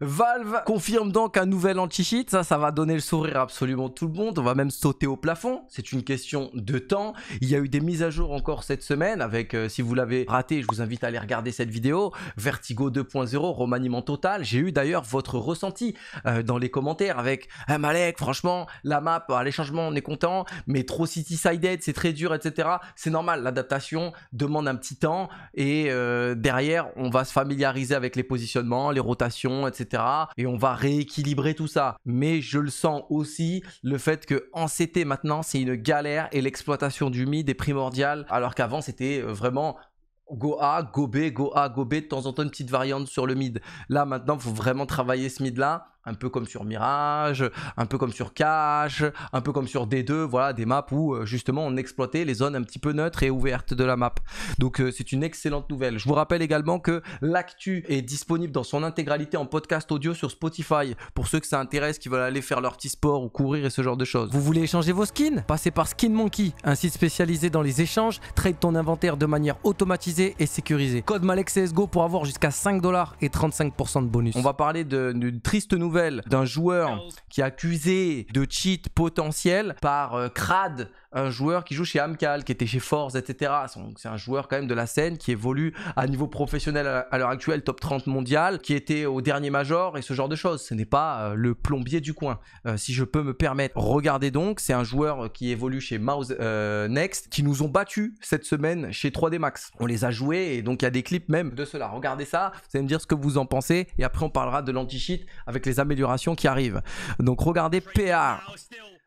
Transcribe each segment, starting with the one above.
Valve confirme donc un nouvel anti-cheat, ça, ça va donner le sourire à absolument tout le monde, on va même sauter au plafond, c'est une question de temps, il y a eu des mises à jour encore cette semaine, avec, euh, si vous l'avez raté, je vous invite à aller regarder cette vidéo, Vertigo 2.0, remaniement total, j'ai eu d'ailleurs votre ressenti euh, dans les commentaires avec hey eh, Malek, franchement, la map, euh, les changements, on est content, mais trop city-sided, c'est très dur, etc. C'est normal, l'adaptation demande un petit temps, et derrière, on va se familiariser avec les positionnements, les rotations, etc et on va rééquilibrer tout ça. Mais je le sens aussi, le fait que en CT maintenant, c'est une galère et l'exploitation du mid est primordiale, alors qu'avant, c'était euh, vraiment go A, go B, go A, go B, de temps en temps une petite variante sur le mid. Là maintenant, il faut vraiment travailler ce mid là un peu comme sur Mirage, un peu comme sur Cash, un peu comme sur D2, voilà, des maps où euh, justement on exploitait les zones un petit peu neutres et ouvertes de la map. Donc euh, c'est une excellente nouvelle. Je vous rappelle également que l'actu est disponible dans son intégralité en podcast audio sur Spotify pour ceux que ça intéresse, qui veulent aller faire leur petit sport ou courir et ce genre de choses. Vous voulez échanger vos skins Passez par Skin Monkey, un site spécialisé dans les échanges, trade ton inventaire de manière automatisée et sécurisée. Code CSGO pour avoir jusqu'à 5 dollars et 35% de bonus. On va parler d'une triste nouvelle d'un joueur qui est accusé de cheat potentiel par euh, un joueur qui joue chez Amcal, qui était chez Force, etc. C'est un joueur quand même de la scène qui évolue à niveau professionnel à l'heure actuelle, top 30 mondial, qui était au dernier major et ce genre de choses. Ce n'est pas euh, le plombier du coin, euh, si je peux me permettre. Regardez donc, c'est un joueur euh, qui évolue chez Mouse Next, qui nous ont battus cette semaine chez 3D Max. On les a joués et donc il y a des clips même de cela. Regardez ça, vous allez me dire ce que vous en pensez et après on parlera de l'anti-cheat avec les améliorations qui arrivent. Donc regardez PR.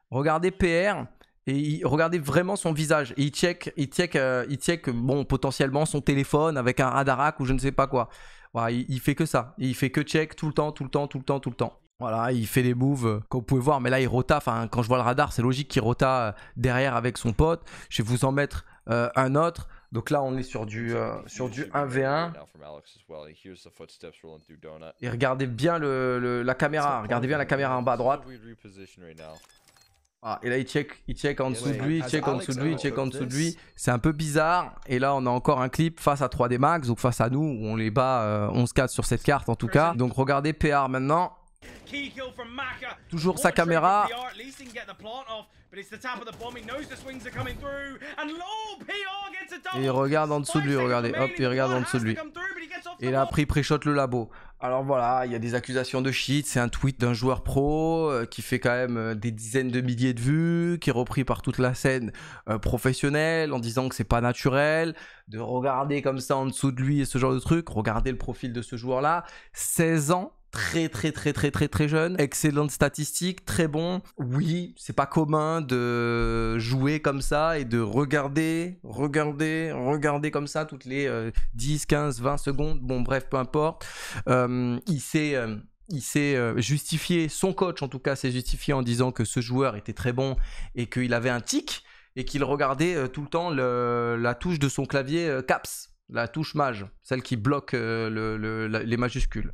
Regardez PR et il vraiment son visage il check, il check, euh, il check bon potentiellement son téléphone avec un radarac ou je ne sais pas quoi. Voilà, il, fait que ça, il fait que check tout le temps, tout le temps, tout le temps, tout le temps. Voilà, il fait des moves euh, qu'on pouvait voir, mais là il rota. Enfin, quand je vois le radar, c'est logique qu'il rota euh, derrière avec son pote. Je vais vous en mettre un autre. Donc là, on est sur du, sur du 1v1. Et regardez bien la caméra. Regardez bien la caméra en bas à droite. Ah, et là, il check, il check en ah, dessous de lui, il check en dessous de lui, il check en dessous de lui. C'est un peu bizarre. Et là, on a encore un clip face à 3D Max, donc face à nous, où on les bat 11-4 euh, sur cette carte en tout cas. Donc regardez PR maintenant. Toujours sa caméra. Et il regarde en dessous de lui, regardez. Hop, il regarde en dessous de lui. Et là, après, il pré-shot le labo. Alors voilà, il y a des accusations de shit, c'est un tweet d'un joueur pro euh, qui fait quand même euh, des dizaines de milliers de vues, qui est repris par toute la scène euh, professionnelle en disant que c'est pas naturel de regarder comme ça en dessous de lui et ce genre de truc, Regardez le profil de ce joueur là, 16 ans très très très très très très jeune, excellente statistique, très bon. Oui, c'est pas commun de jouer comme ça et de regarder, regarder, regarder comme ça toutes les 10, 15, 20 secondes. Bon bref, peu importe. Euh, il s'est euh, il s'est euh, justifié, son coach en tout cas s'est justifié en disant que ce joueur était très bon et qu'il avait un tic et qu'il regardait tout le temps la touche de son clavier CAPS, la touche MAJ celle qui bloque les majuscules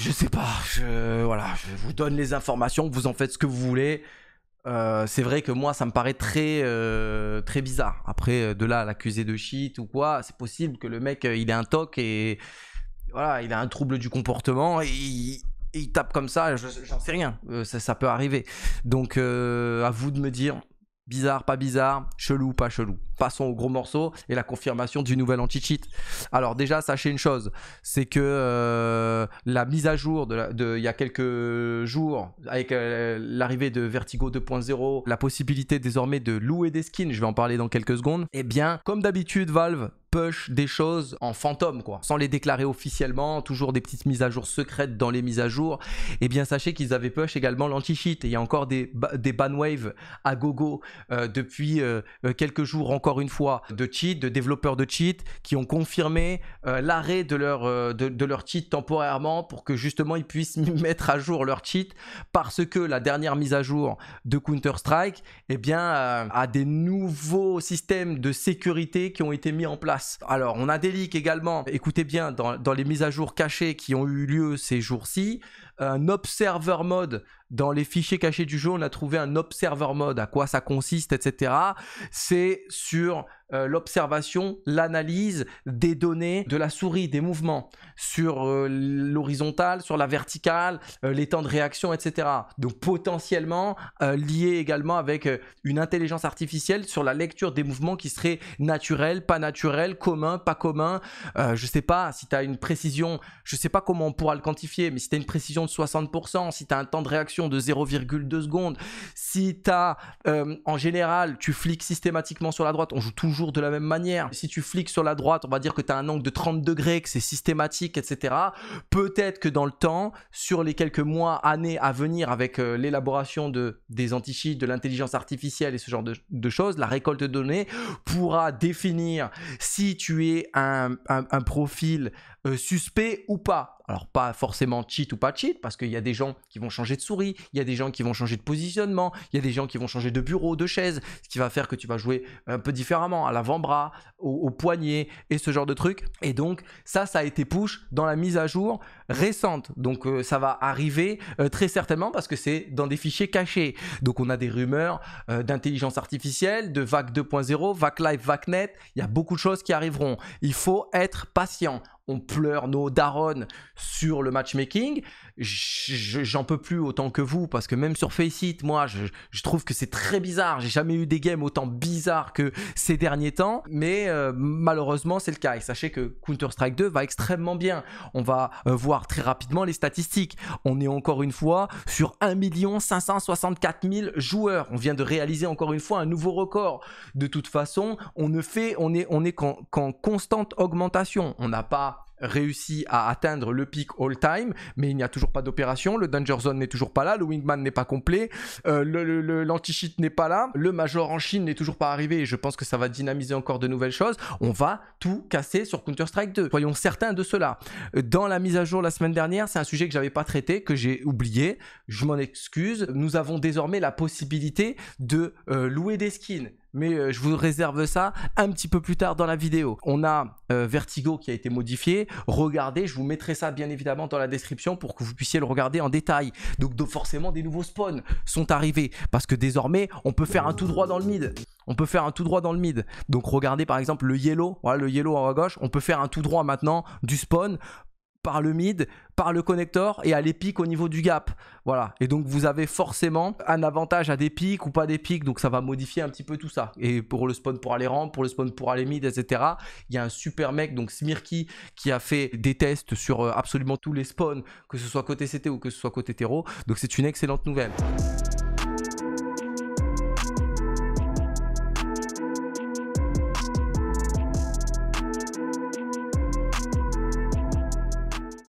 je sais pas. Je, voilà, je vous donne les informations, vous en faites ce que vous voulez. Euh, c'est vrai que moi, ça me paraît très, euh, très bizarre. Après, euh, de là, l'accuser de shit ou quoi, c'est possible que le mec, il ait un toc et voilà, il a un trouble du comportement et il, tape comme ça. J'en sais rien. ça, peut arriver. Donc, à vous de me dire, bizarre, pas bizarre, chelou, pas chelou passons au gros morceau et la confirmation du nouvel anti-cheat. Alors déjà, sachez une chose, c'est que euh, la mise à jour de, il y a quelques jours, avec euh, l'arrivée de Vertigo 2.0, la possibilité désormais de louer des skins, je vais en parler dans quelques secondes, et eh bien, comme d'habitude, Valve push des choses en fantôme, quoi, sans les déclarer officiellement, toujours des petites mises à jour secrètes dans les mises à jour, et eh bien sachez qu'ils avaient push également l'anti-cheat, et il y a encore des, des banwaves à gogo euh, depuis quelques jours encore encore une fois de cheats, de développeurs de cheat qui ont confirmé euh, l'arrêt de leur, euh, de, cheat temporairement pour que justement ils puissent mettre à jour leur cheat parce que la dernière mise à jour de Counter-Strike eh bien, euh, a des nouveaux systèmes de sécurité qui ont été mis en place. Alors on a des leaks également, écoutez bien, dans, dans les mises à jour cachées qui ont eu lieu ces jours-ci, un observer mode. Dans les fichiers cachés du jeu, on a trouvé un observer mode. À quoi ça consiste, etc. C'est sur euh, l'observation, l'analyse des données de la souris, des mouvements sur euh, l'horizontale, sur la verticale, euh, les temps de réaction, etc. Donc potentiellement lié également avec une intelligence artificielle sur la lecture des mouvements qui seraient naturels, pas naturels, communs, pas communs. je sais pas si tu as une précision, je sais pas comment on pourra le quantifier, mais si tu as une précision de 60%, si tu as un temps de réaction de 0,2 secondes, si tu as en général, tu flics systématiquement sur la droite, on joue toujours de la même manière. Si tu fliques sur la droite, on va dire que tu as un angle de 30 degrés, que c'est systématique, etc. Peut-être que dans le temps, sur les quelques mois, années à venir, avec euh, l'élaboration de, des antichips, de l'intelligence artificielle et ce genre de, choses, la récolte de données pourra définir si tu es un, un profil euh, suspect ou pas. Alors pas forcément cheat ou pas cheat, parce qu'il y a des gens qui vont changer de souris, il y a des gens qui vont changer de positionnement, il y a des gens qui vont changer de bureau, de chaise, ce qui va faire que tu vas jouer un peu différemment, à l'avant-bras, au, poignet et ce genre de trucs. Et donc ça, ça a été push dans la mise à jour récente. Donc euh, ça va arriver euh, très certainement parce que c'est dans des fichiers cachés. Donc on a des rumeurs d'intelligence artificielle, de VAC 2.0, VAC Live, VAC Net, il y a beaucoup de choses qui arriveront. Il faut être patient on pleure nos darons sur le matchmaking. J'en peux plus autant que vous parce que même sur Faceit, moi, je, trouve que c'est très bizarre. J'ai jamais eu des games autant bizarres que ces derniers temps, mais euh, malheureusement, c'est le cas. Et sachez que Counter-Strike 2 va extrêmement bien. On va euh, voir très rapidement les statistiques. On est encore une fois sur 1 564 000 joueurs. On vient de réaliser encore une fois un nouveau record. De toute façon, on ne fait, on est, on est qu'en constante augmentation. On n'a pas réussi à atteindre le pic all-time, mais il n'y a toujours pas d'opération, le Danger Zone n'est toujours pas là, le Wingman n'est pas complet, euh, l'anti-cheat n'est pas là, le Major en Chine n'est toujours pas arrivé, et je pense que ça va dynamiser encore de nouvelles choses. On va tout casser sur Counter-Strike 2, soyons certains de cela. Dans la mise à jour la semaine dernière, c'est un sujet que j'avais pas traité, que j'ai oublié, je m'en excuse. Nous avons désormais la possibilité de euh, louer des skins mais euh, je vous réserve ça un petit peu plus tard dans la vidéo. On a euh, Vertigo qui a été modifié. Regardez, je vous mettrai ça bien évidemment dans la description pour que vous puissiez le regarder en détail. Donc, donc forcément, des nouveaux spawns sont arrivés parce que désormais, on peut faire un tout droit dans le mid. On peut faire un tout droit dans le mid. Donc regardez par exemple le yellow, voilà le yellow en haut à gauche, on peut faire un tout droit maintenant du spawn par le mid, par le connector et à l'épic au niveau du gap. Voilà. Et donc vous avez forcément un avantage à des pics ou pas des pics. Donc ça va modifier un petit peu tout ça. Et pour le spawn pour aller ramp, pour le spawn pour aller mid, etc. Il y a un super mec, donc Smirky, qui a fait des tests sur euh, absolument tous les spawns, que ce soit côté CT ou que ce soit côté terreau. Donc c'est une excellente nouvelle.